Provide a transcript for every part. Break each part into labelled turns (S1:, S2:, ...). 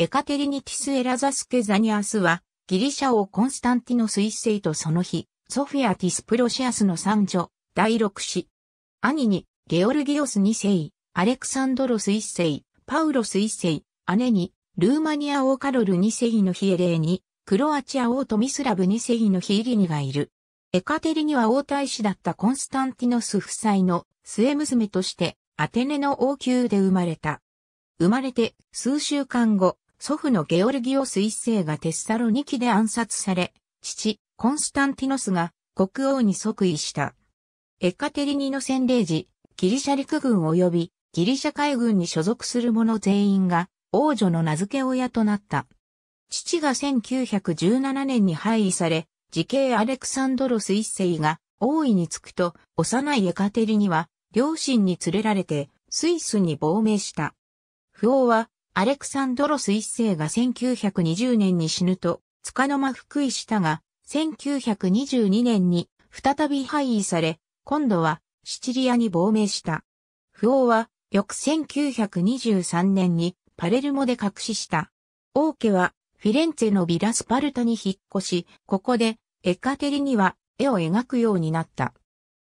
S1: エカテリニティス・エラザスケ・ザニアスは、ギリシャ王コンスタンティノス一世とその日、ソフィア・ティスプロシアスの三女、第六子。兄に、ゲオルギオス二世、アレクサンドロス一世、パウロス一世、姉に、ルーマニア王カロル二世のヒエレーに、クロアチア王トミスラブ二世のヒイリニがいる。エカテリニは王太子だったコンスタンティノス夫妻の末娘として、アテネの王宮で生まれた。生まれて数週間後、祖父のゲオルギオス一世がテッサロニキで暗殺され、父、コンスタンティノスが国王に即位した。エカテリニの洗礼時、ギリシャ陸軍及びギリシャ海軍に所属する者全員が王女の名付け親となった。父が1917年に廃位され、時系アレクサンドロス一世が王位につくと、幼いエカテリニは両親に連れられてスイスに亡命した。不王はアレクサンドロス一世が1920年に死ぬと、束の間福井たが1922年に再び廃位され、今度はシチリアに亡命した。不王は翌1923年にパレルモで隠しした。王家はフィレンツェのビラスパルタに引っ越し、ここでエカテリには絵を描くようになった。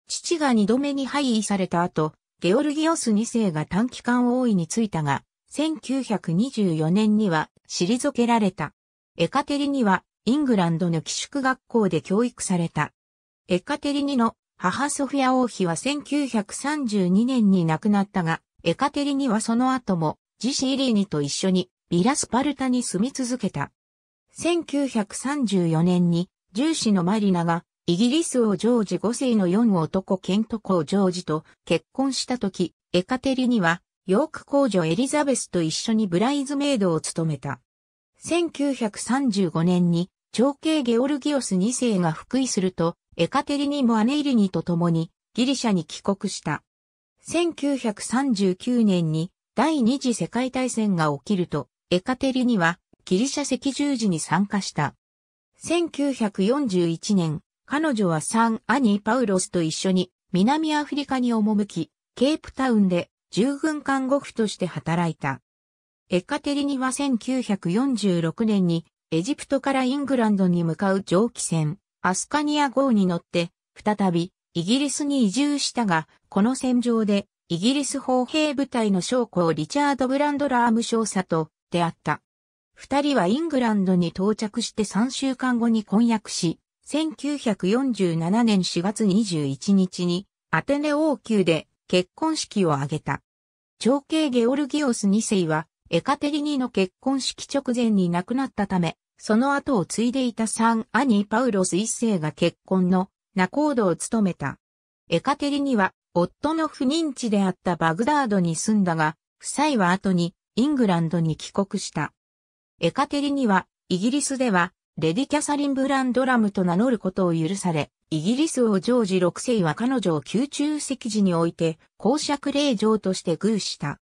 S1: 父が二度目に廃位された後、ゲオルギオス二世が短期間王位についたが、1924年には退けられた。エカテリニはイングランドの寄宿学校で教育された。エカテリニの母ソフィア王妃は1932年に亡くなったが、エカテリニはその後もジシーリーニと一緒にビラスパルタに住み続けた。1934年に重視のマリナがイギリス王ジョージ5世の4男ケント公ジョージと結婚した時、エカテリニはヨーク公女エリザベスと一緒にブライズメイドを務めた。1935年に長兄ゲオルギオス2世が復位すると、エカテリニもアネイリニと共にギリシャに帰国した。1939年に第二次世界大戦が起きると、エカテリニはギリシャ赤十字に参加した。1941年、彼女はサン・アニー・パウロスと一緒に南アフリカに赴き、ケープタウンで従軍看護婦として働いた。エカテリニは1946年にエジプトからイングランドに向かう蒸気船アスカニア号に乗って再びイギリスに移住したが、この戦場でイギリス砲兵部隊の将校リチャード・ブランドラーム少佐と出会った。二人はイングランドに到着して3週間後に婚約し、1947年4月21日にアテネ王宮で結婚式を挙げた。長兄ゲオルギオス2世は、エカテリニの結婚式直前に亡くなったため、その後を継いでいた三兄パウロス1世が結婚のナコードを務めた。エカテリニは、夫の不妊地であったバグダードに住んだが、夫妻は後にイングランドに帰国した。エカテリニは、イギリスでは、レディ・キャサリン・ブランドラムと名乗ることを許され、イギリス王ジョージ6世は彼女を宮中席時において公爵令嬢として遇した。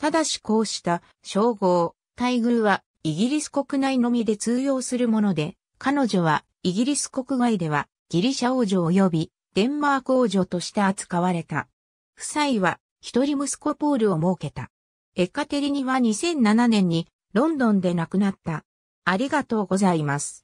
S1: ただしこうした称号、待遇はイギリス国内のみで通用するもので、彼女はイギリス国外ではギリシャ王女及びデンマーク王女として扱われた。夫妻は一人息子ポールを設けた。エカテリニは2007年にロンドンで亡くなった。ありがとうございます。